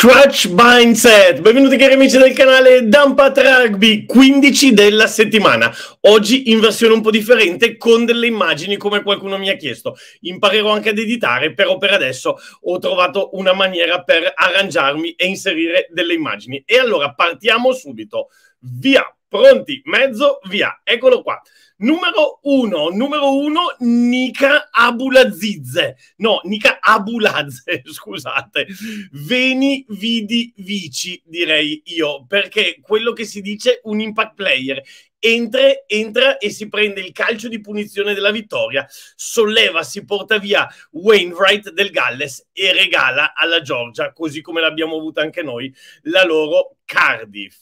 Crutch Mindset, benvenuti cari amici del canale Dampat Rugby, 15 della settimana. Oggi in versione un po' differente con delle immagini come qualcuno mi ha chiesto. Imparerò anche ad editare, però per adesso ho trovato una maniera per arrangiarmi e inserire delle immagini. E allora partiamo subito. Via! pronti, mezzo, via, eccolo qua. Numero uno, numero uno, Nika Abulazizze. No, Nika Abulazze, scusate. Veni, vidi, vici, direi io, perché quello che si dice un impact player. Entra, entra e si prende il calcio di punizione della vittoria, solleva, si porta via Wainwright del Galles e regala alla Georgia, così come l'abbiamo avuta anche noi, la loro Cardiff.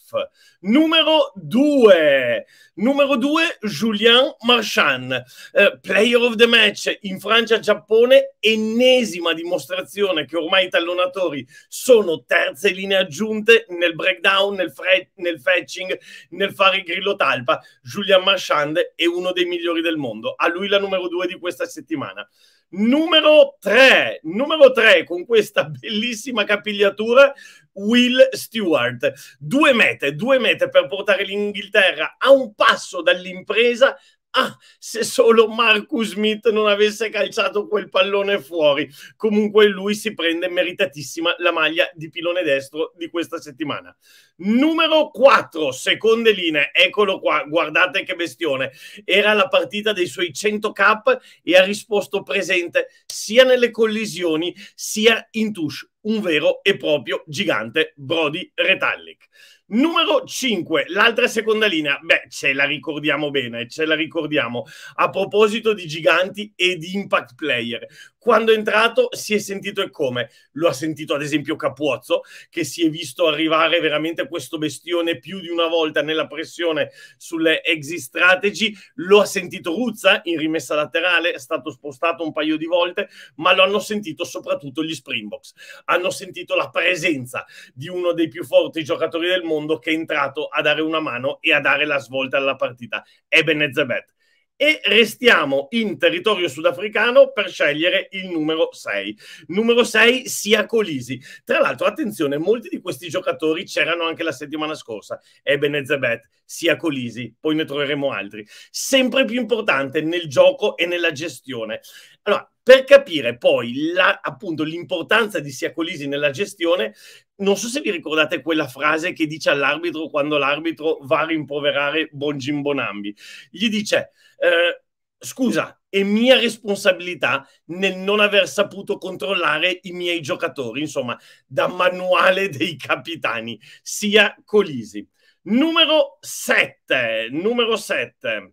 Numero 2, numero 2 Julien Marchand, eh, player of the match in Francia-Giappone, ennesima dimostrazione che ormai i tallonatori sono terze linee aggiunte nel breakdown, nel, nel fetching, nel fare grillo talpa. Julien Marchand è uno dei migliori del mondo, a lui la numero 2 di questa settimana. Numero 3, numero 3 con questa bellissima capigliatura, Will Stewart. Due mete, due mete per portare l'Inghilterra a un passo dall'impresa Ah, se solo Marcus Smith non avesse calciato quel pallone fuori. Comunque lui si prende meritatissima la maglia di pilone destro di questa settimana. Numero 4, seconde linee, eccolo qua, guardate che bestione. Era la partita dei suoi 100 cap e ha risposto presente sia nelle collisioni sia in touche un vero e proprio gigante Brody Retallick. Numero 5, l'altra seconda linea, beh, ce la ricordiamo bene, ce la ricordiamo. A proposito di giganti e di impact player, quando è entrato si è sentito e come. Lo ha sentito ad esempio Capuozzo, che si è visto arrivare veramente questo bestione più di una volta nella pressione sulle exit strategy. Lo ha sentito Ruzza in rimessa laterale, è stato spostato un paio di volte, ma lo hanno sentito soprattutto gli Springboks. Hanno sentito la presenza di uno dei più forti giocatori del mondo che è entrato a dare una mano e a dare la svolta alla partita. Ebenezer Zebet e restiamo in territorio sudafricano per scegliere il numero 6. Numero 6 sia Colisi. Tra l'altro, attenzione, molti di questi giocatori c'erano anche la settimana scorsa. Ebene Zebet, sia Colisi, poi ne troveremo altri. Sempre più importante nel gioco e nella gestione. Allora, per capire poi la, appunto l'importanza di sia Colisi nella gestione, non so se vi ricordate quella frase che dice all'arbitro quando l'arbitro va a rimproverare Bongimbonambi. Gli dice, eh, scusa, è mia responsabilità nel non aver saputo controllare i miei giocatori, insomma, da manuale dei capitani, sia Colisi. Numero 7, numero 7.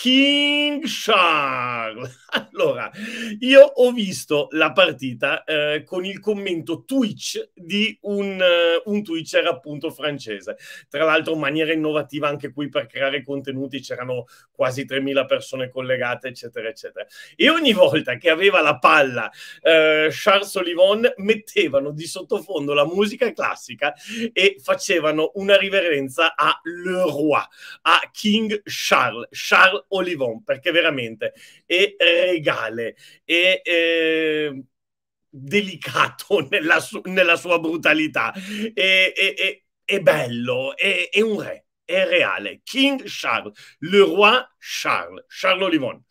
King Charles. Allora, io ho visto la partita eh, con il commento Twitch di un, uh, un Twitcher appunto francese. Tra l'altro, in maniera innovativa anche qui per creare contenuti c'erano quasi 3.000 persone collegate, eccetera, eccetera. E ogni volta che aveva la palla eh, Charles Olivon mettevano di sottofondo la musica classica e facevano una riverenza a Le Roi, a King Charles. Charles Olivon, perché veramente è regale, è... delicato nella, su nella, sua brutalità, è, è, è, è bello, è, un re, è reale. King Charles, le roi Charles, Charles Olivon.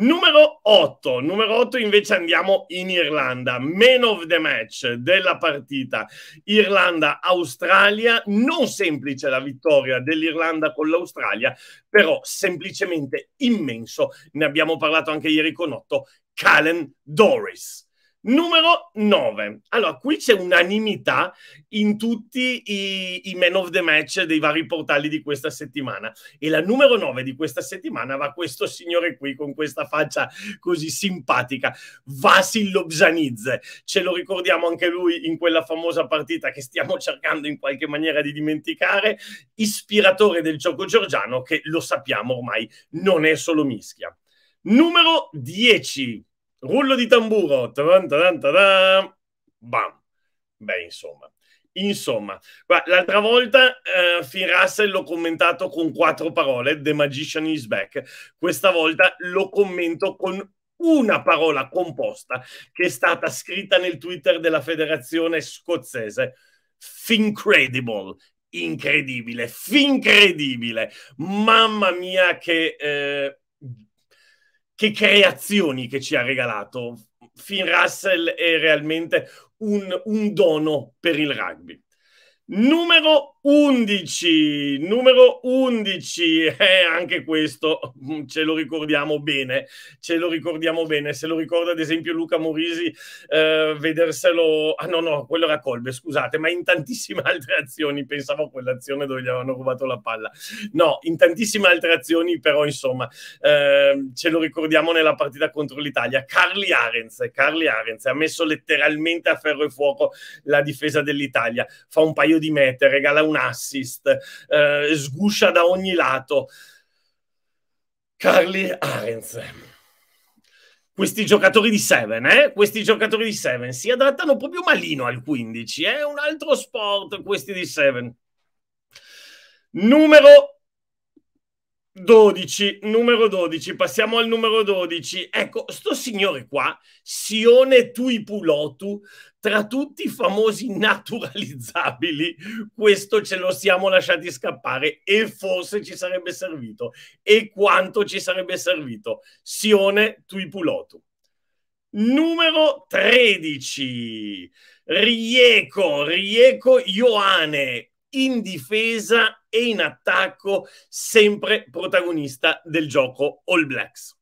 Numero 8, numero 8 invece andiamo in Irlanda, man of the match della partita Irlanda-Australia, non semplice la vittoria dell'Irlanda con l'Australia, però semplicemente immenso, ne abbiamo parlato anche ieri con Otto, Calen Doris. Numero 9. Allora, qui c'è unanimità in tutti i, i men of the match dei vari portali di questa settimana. E la numero 9 di questa settimana va questo signore qui con questa faccia così simpatica, Vasil Lobzanidze. Ce lo ricordiamo anche lui in quella famosa partita che stiamo cercando in qualche maniera di dimenticare, ispiratore del gioco giorgiano, che lo sappiamo ormai non è solo mischia. Numero 10 Rullo di tamburo. Taran, taran, taran. Bam. Beh, insomma. Insomma, l'altra volta eh, Finn Russell l'ho commentato con quattro parole, The Magician is back. Questa volta lo commento con una parola composta che è stata scritta nel Twitter della federazione scozzese. Fincredible, incredibile, fincredibile. Mamma mia che... Eh, che creazioni che ci ha regalato. Finn Russell è realmente un, un dono per il rugby. Numero 11, numero 11, eh, anche questo mm, ce lo ricordiamo bene, ce lo ricordiamo bene, se lo ricorda ad esempio Luca Morisi, eh, vederselo, ah no no, quello era Colbe, scusate, ma in tantissime altre azioni, pensavo a quell'azione dove gli avevano rubato la palla, no, in tantissime altre azioni però insomma eh, ce lo ricordiamo nella partita contro l'Italia, Carli Arenz, Carli Arenz ha messo letteralmente a ferro e fuoco la difesa dell'Italia, fa un paio di mete, regala un un assist, eh, sguscia da ogni lato. Carly Arenz. Questi giocatori di Seven, eh? questi giocatori di Seven si adattano proprio malino al 15, è eh? un altro sport questi di Seven. Numero 12, numero 12, passiamo al numero 12. Ecco, sto signore qua, Sione Tuipulotu, tra tutti i famosi naturalizzabili, questo ce lo siamo lasciati scappare e forse ci sarebbe servito. E quanto ci sarebbe servito? Sione Tuipulotu. Numero 13, Rieco, Rieco Ioane, in difesa e in attacco, sempre protagonista del gioco All Blacks.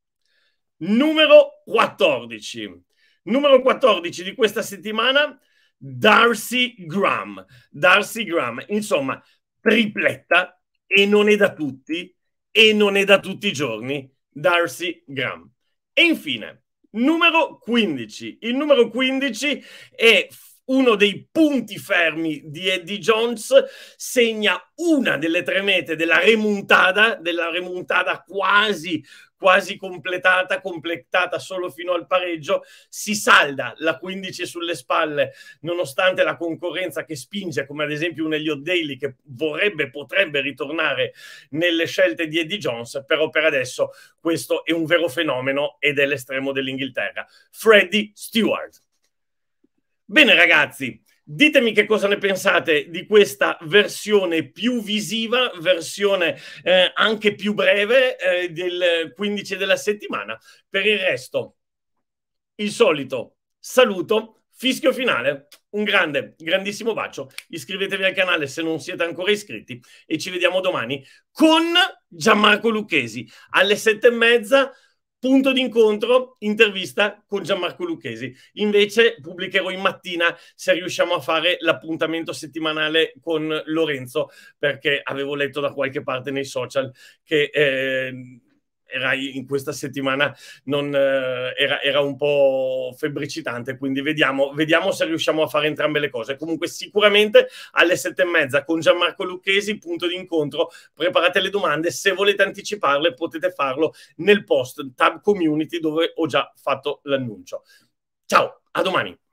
Numero 14. Numero 14 di questa settimana, Darcy Graham. Darcy Graham, insomma, tripletta e non è da tutti, e non è da tutti i giorni, Darcy Graham. E infine, numero 15. Il numero 15 è uno dei punti fermi di Eddie Jones, segna una delle tre mete della remontata, della remontata quasi quasi completata, completata solo fino al pareggio, si salda la 15 sulle spalle, nonostante la concorrenza che spinge, come ad esempio un Elliot Daly che vorrebbe, potrebbe ritornare nelle scelte di Eddie Jones, però per adesso questo è un vero fenomeno ed è l'estremo dell'Inghilterra. Freddie Stewart. Bene ragazzi, Ditemi che cosa ne pensate di questa versione più visiva, versione eh, anche più breve eh, del 15 della settimana. Per il resto, il solito saluto, fischio finale, un grande, grandissimo bacio. Iscrivetevi al canale se non siete ancora iscritti e ci vediamo domani con Gianmarco Lucchesi alle sette e mezza punto d'incontro, intervista con Gianmarco Lucchesi. Invece pubblicherò in mattina se riusciamo a fare l'appuntamento settimanale con Lorenzo, perché avevo letto da qualche parte nei social che eh, era in questa settimana non, eh, era, era, un po' febbricitante, quindi vediamo, vediamo, se riusciamo a fare entrambe le cose. Comunque sicuramente alle sette e mezza con Gianmarco Lucchesi, punto di incontro. preparate le domande, se volete anticiparle potete farlo nel post tab community dove ho già fatto l'annuncio. Ciao, a domani!